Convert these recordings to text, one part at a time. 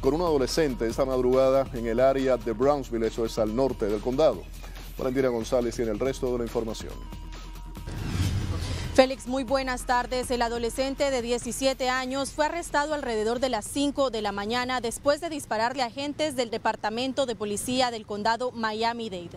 con un adolescente esta madrugada en el área de Brownsville, eso es al norte del condado. Valentina González tiene el resto de la información. Félix, muy buenas tardes. El adolescente de 17 años fue arrestado alrededor de las 5 de la mañana después de dispararle a agentes del Departamento de Policía del Condado Miami-Dade.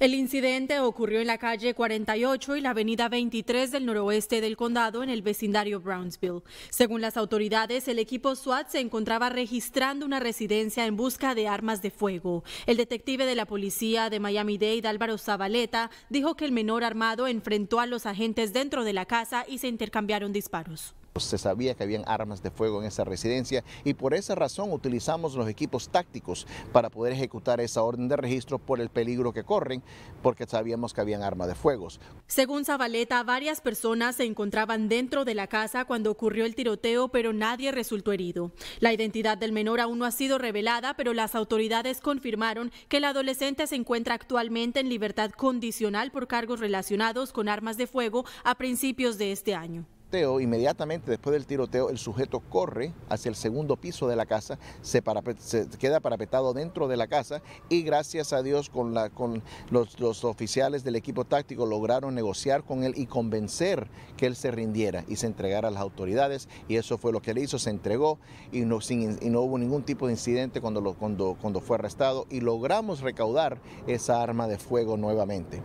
El incidente ocurrió en la calle 48 y la avenida 23 del noroeste del condado en el vecindario Brownsville. Según las autoridades, el equipo SWAT se encontraba registrando una residencia en busca de armas de fuego. El detective de la policía de Miami-Dade, Álvaro Zabaleta, dijo que el menor armado enfrentó a los agentes dentro de la casa y se intercambiaron disparos se sabía que habían armas de fuego en esa residencia y por esa razón utilizamos los equipos tácticos para poder ejecutar esa orden de registro por el peligro que corren, porque sabíamos que habían armas de fuego. Según Zabaleta, varias personas se encontraban dentro de la casa cuando ocurrió el tiroteo, pero nadie resultó herido. La identidad del menor aún no ha sido revelada, pero las autoridades confirmaron que el adolescente se encuentra actualmente en libertad condicional por cargos relacionados con armas de fuego a principios de este año inmediatamente después del tiroteo, el sujeto corre hacia el segundo piso de la casa, se, queda parapetado dentro de la casa y gracias a Dios con, la, con los, oficiales del equipo táctico lograron negociar con él y convencer que él se rindiera y se entregara a las autoridades y eso fue lo que le hizo, se entregó y no, hubo ningún tipo de incidente cuando, lo, cuando, cuando fue arrestado y logramos recaudar esa arma de fuego nuevamente.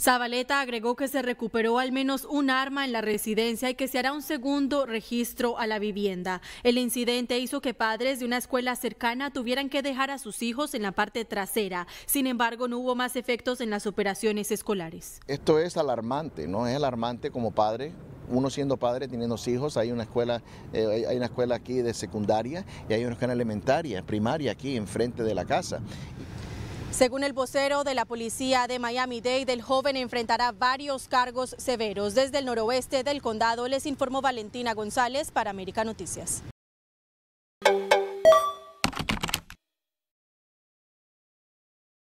Zabaleta agregó que se recuperó al menos un arma en la residencia y que se hará un segundo registro a la vivienda. El incidente hizo que padres de una escuela cercana tuvieran que dejar a sus hijos en la parte trasera. Sin embargo, no hubo más efectos en las operaciones escolares. Esto es alarmante, ¿no? Es alarmante como padre uno siendo padre, teniendo hijos, hay una escuela, eh, hay una escuela aquí de secundaria y hay una escuela elementaria, primaria aquí enfrente de la casa. Según el vocero de la policía de Miami-Dade, el joven enfrentará varios cargos severos. Desde el noroeste del condado les informó Valentina González para América Noticias.